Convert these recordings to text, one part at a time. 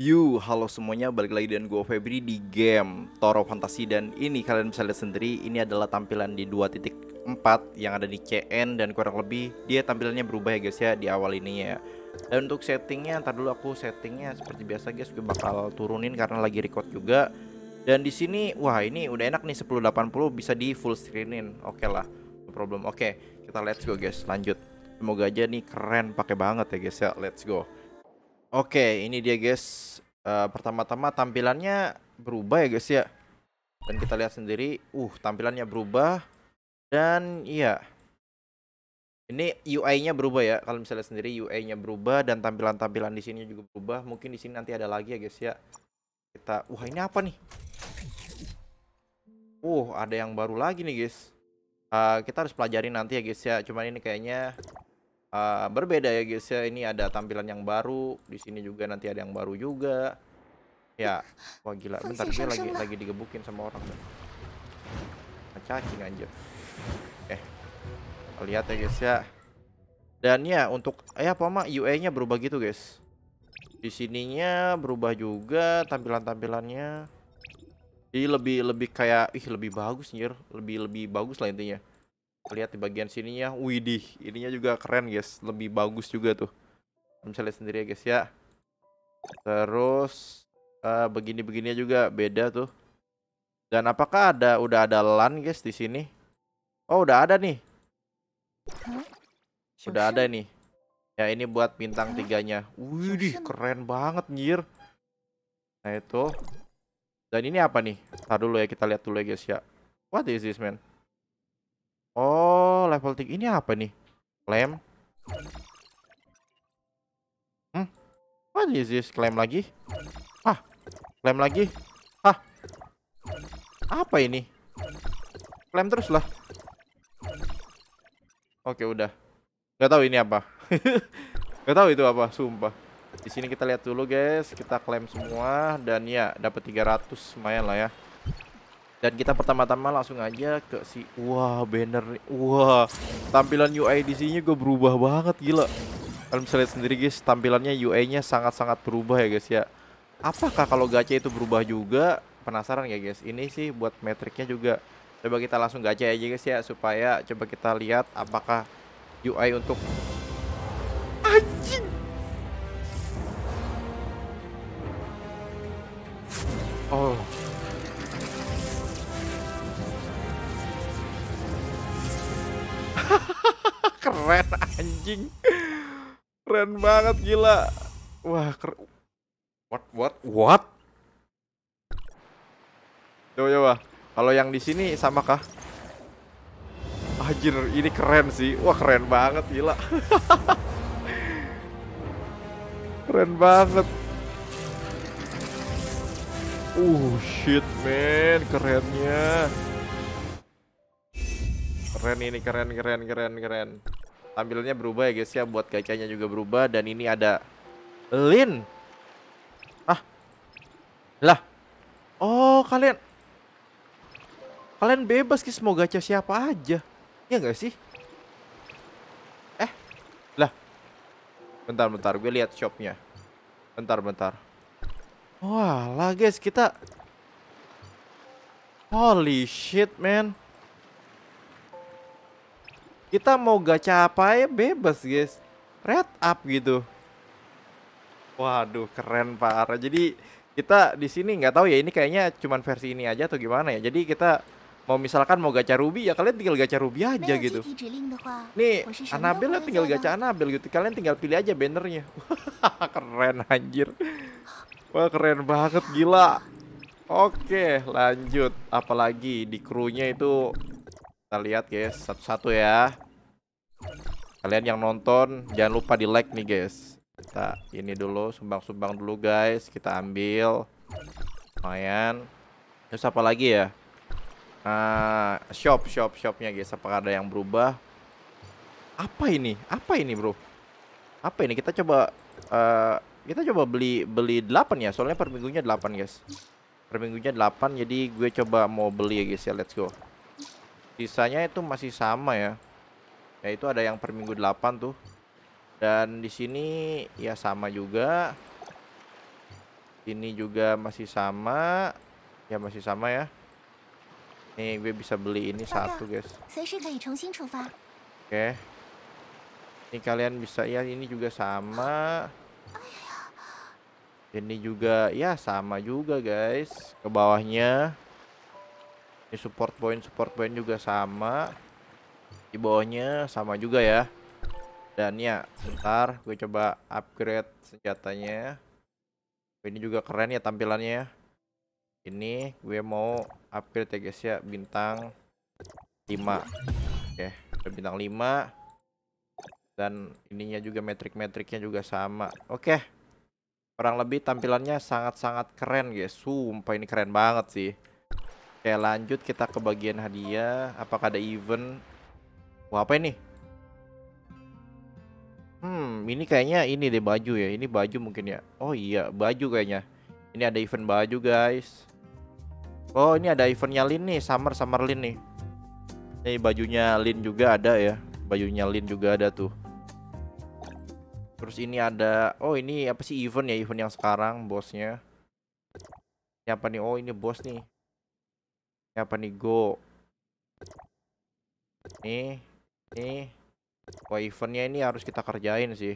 You, halo semuanya, balik lagi dengan gue Febri di game Toro Fantasi dan ini kalian bisa lihat sendiri ini adalah tampilan di 2.4 yang ada di CN dan kurang lebih dia tampilannya berubah ya guys ya di awal ini ya. Dan untuk settingnya, ntar dulu aku settingnya seperti biasa guys gue bakal turunin karena lagi record juga. Dan di sini, wah ini udah enak nih 1080 bisa di full screenin, oke okay lah, no problem. Oke, okay, kita let's go guys, lanjut. Semoga aja nih keren pakai banget ya guys ya, let's go. Oke, ini dia guys. Uh, Pertama-tama tampilannya berubah ya guys ya. Dan kita lihat sendiri, uh tampilannya berubah. Dan iya. Ini UI-nya berubah ya. Kalau misalnya sendiri UI-nya berubah dan tampilan-tampilan di sini juga berubah. Mungkin di sini nanti ada lagi ya guys ya. Kita, wah ini apa nih? Uh, ada yang baru lagi nih guys. Uh, kita harus pelajari nanti ya guys ya. Cuman ini kayaknya uh, berbeda ya guys ya. Ini ada tampilan yang baru, di sini juga nanti ada yang baru juga. Ya, wah gila. Bentar dia lagi lagi digebukin sama orang. Cacing anjir. Eh. Lihat ya guys ya. Dan ya untuk ya eh, pama UI-nya berubah gitu guys. Di sininya berubah juga tampilan-tampilannya. Jadi lebih lebih kayak ih lebih bagus anjir, lebih lebih bagus lah intinya lihat di bagian sininya widih ininya juga keren guys lebih bagus juga tuh bisa lihat sendiri ya guys ya terus uh, eh, begini begininya juga beda tuh dan apakah ada udah ada lan guys di sini oh udah ada nih udah ada nih ya ini buat bintang tiganya widih keren banget nyir nah itu dan ini apa nih Tar dulu ya kita lihat dulu ya guys ya what is this man Oh, level tinggi ini apa nih? Klaim. Hmm. What is this? Klaim lagi? Ah. Klaim lagi? Ah Apa ini? Klaim terus lah. Oke, udah. Gak tahu ini apa. Gak tahu itu apa, sumpah. Di sini kita lihat dulu, guys. Kita klaim semua dan ya dapat 300 lumayan lah ya. Dan kita pertama-tama langsung aja ke si Wah banner Wah tampilan UI di sini gue berubah banget gila Kalian bisa lihat sendiri guys tampilannya UI nya sangat-sangat berubah ya guys ya Apakah kalau gacha itu berubah juga Penasaran ya guys ini sih buat metriknya juga Coba kita langsung gacha aja guys ya Supaya coba kita lihat apakah UI untuk Anjing Oh anjing keren banget gila wah keren what what what coba coba kalau yang di sini sama kah Ajir, ini keren sih. Wah, keren banget, gila. keren banget. Uh, shit, man. Kerennya. Keren ini, keren, keren, keren, keren tampilannya berubah ya guys ya buat kacanya juga berubah dan ini ada Lin ah lah oh kalian kalian bebas guys mau gacha siapa aja ya nggak sih eh lah bentar bentar gue lihat shopnya bentar bentar wah lah guys kita holy shit man kita mau gacha apa ya bebas guys red up gitu waduh keren Pak Ara jadi kita di sini nggak tahu ya ini kayaknya cuman versi ini aja atau gimana ya jadi kita mau misalkan mau gacha ruby ya kalian tinggal gacha ruby aja gitu nih Anabel ya tinggal gacha Anabel gitu kalian tinggal pilih aja bannernya keren anjir wah keren banget gila Oke, lanjut. Apalagi di krunya itu kita lihat guys, satu-satu ya. Kalian yang nonton, jangan lupa di like nih guys. Kita ini dulu, sumbang-sumbang dulu guys. Kita ambil. Lumayan. Terus apa lagi ya? Uh, shop, shop, shopnya guys. Apakah ada yang berubah? Apa ini? Apa ini bro? Apa ini? Kita coba... Uh, kita coba beli beli delapan ya soalnya per minggunya delapan guys per minggunya delapan jadi gue coba mau beli ya guys ya let's go Sisanya itu masih sama ya. Ya itu ada yang per minggu 8 tuh. Dan di sini ya sama juga. Ini juga masih sama. Ya masih sama ya. Ini gue bisa beli ini satu guys. Oke. Okay. Ini kalian bisa ya ini juga sama. Oh, iya, iya. Ini juga ya sama juga guys. Ke bawahnya ini support point support point juga sama di bawahnya sama juga ya dan ya bentar gue coba upgrade senjatanya ini juga keren ya tampilannya ya. ini gue mau upgrade ya guys ya bintang 5 oke bintang 5 dan ininya juga metrik-metriknya juga sama oke kurang lebih tampilannya sangat-sangat keren guys sumpah ini keren banget sih Oke lanjut kita ke bagian hadiah Apakah ada event Wah apa ini Hmm ini kayaknya ini deh baju ya Ini baju mungkin ya Oh iya baju kayaknya Ini ada event baju guys Oh ini ada eventnya Lin nih Summer Summer Lin nih Ini bajunya Lin juga ada ya Bajunya Lin juga ada tuh Terus ini ada Oh ini apa sih event ya Event yang sekarang bosnya Siapa nih Oh ini bos nih apa nih go? Nih, nih. Wah oh, eventnya ini harus kita kerjain sih.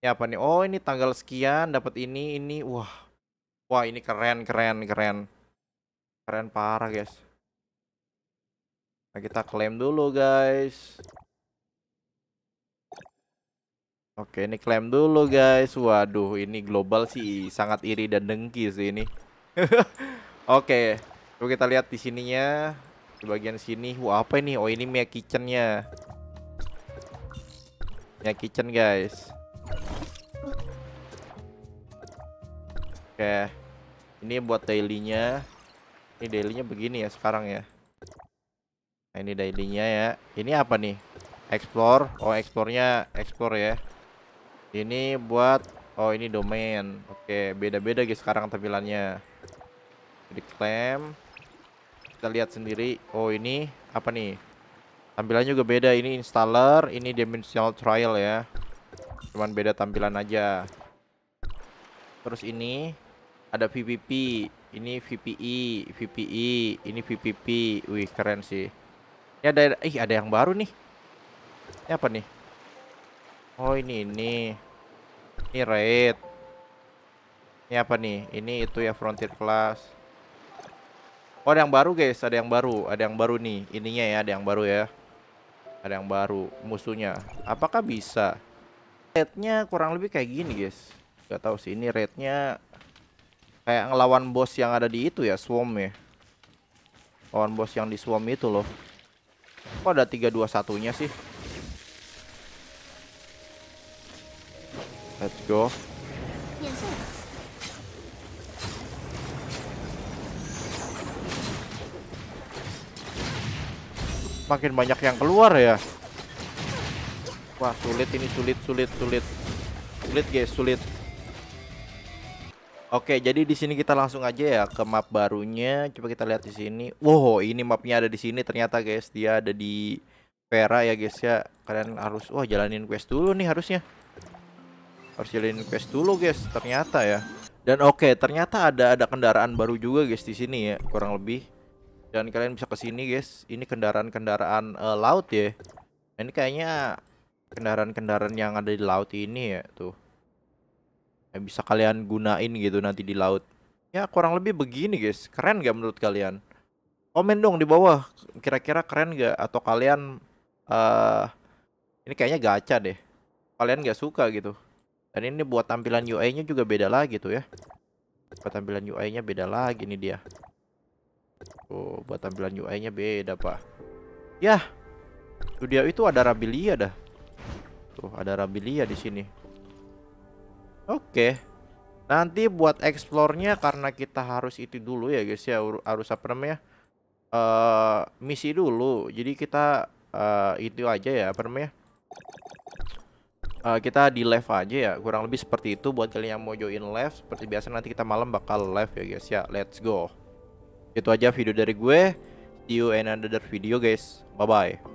Ini apa nih? Oh ini tanggal sekian dapat ini ini. Wah, wah ini keren keren keren. Keren parah guys. Nah, kita klaim dulu guys. Oke, ini klaim dulu guys. Waduh, ini global sih sangat iri dan dengki sih ini. Oke. Coba kita lihat di sininya. Di bagian sini. Wah, apa ini? Oh, ini Mia kitchen Kitchen, guys. Oke. Ini buat dailynya Ini dailynya begini ya sekarang ya. Nah, ini dailynya ya. Ini apa nih? Explore. Oh, explorenya explore ya. Ini buat oh ini domain. Oke, beda-beda guys sekarang tampilannya. Jadi kita lihat sendiri. Oh, ini apa nih? Tampilannya juga beda. Ini installer, ini dimensional trial ya. Cuman beda tampilan aja. Terus ini ada vpp ini VPE, VPE, ini VPP. Wih, keren sih. Ini ada ih ada yang baru nih. Ini apa nih? Oh, ini ini. Ini raid. Ini apa nih? Ini itu ya Frontier Class. Oh ada yang baru guys, ada yang baru, ada yang baru nih. Ininya ya, ada yang baru ya. Ada yang baru musuhnya. Apakah bisa? Rate-nya kurang lebih kayak gini guys. Gak tahu sih ini rate-nya kayak ngelawan bos yang ada di itu ya, swarm ya. Lawan bos yang di swarm itu loh. Kok ada dua nya sih? Let's go. makin banyak yang keluar ya wah sulit ini sulit sulit sulit sulit guys sulit Oke, jadi di sini kita langsung aja ya ke map barunya. Coba kita lihat di sini. Wow, ini mapnya ada di sini ternyata guys. Dia ada di Vera ya guys ya. Kalian harus wah jalanin quest dulu nih harusnya. Harus jalanin quest dulu guys ternyata ya. Dan oke, okay, ternyata ada ada kendaraan baru juga guys di sini ya, kurang lebih. Dan kalian bisa kesini guys. Ini kendaraan-kendaraan uh, laut ya. Ini kayaknya kendaraan-kendaraan yang ada di laut ini ya tuh. Yang bisa kalian gunain gitu nanti di laut. Ya kurang lebih begini guys. Keren gak menurut kalian? Komen dong di bawah. Kira-kira keren gak? Atau kalian... Uh, ini kayaknya gacha deh. Kalian gak suka gitu. Dan ini buat tampilan UI-nya juga beda lagi tuh ya. Buat tampilan UI-nya beda lagi nih dia buat tampilan UI-nya beda, Pak. Ya, Studio itu ada Rabilia dah. Tuh, ada Rabilia di sini. Oke. Nanti buat explore-nya karena kita harus itu dulu ya, guys ya, harus apa namanya? Uh, misi dulu. Jadi kita uh, itu aja ya, apa namanya? uh, kita di live aja ya kurang lebih seperti itu buat kalian yang mau join live seperti biasa nanti kita malam bakal live ya guys ya let's go itu aja video dari gue. See you in another video guys. Bye bye.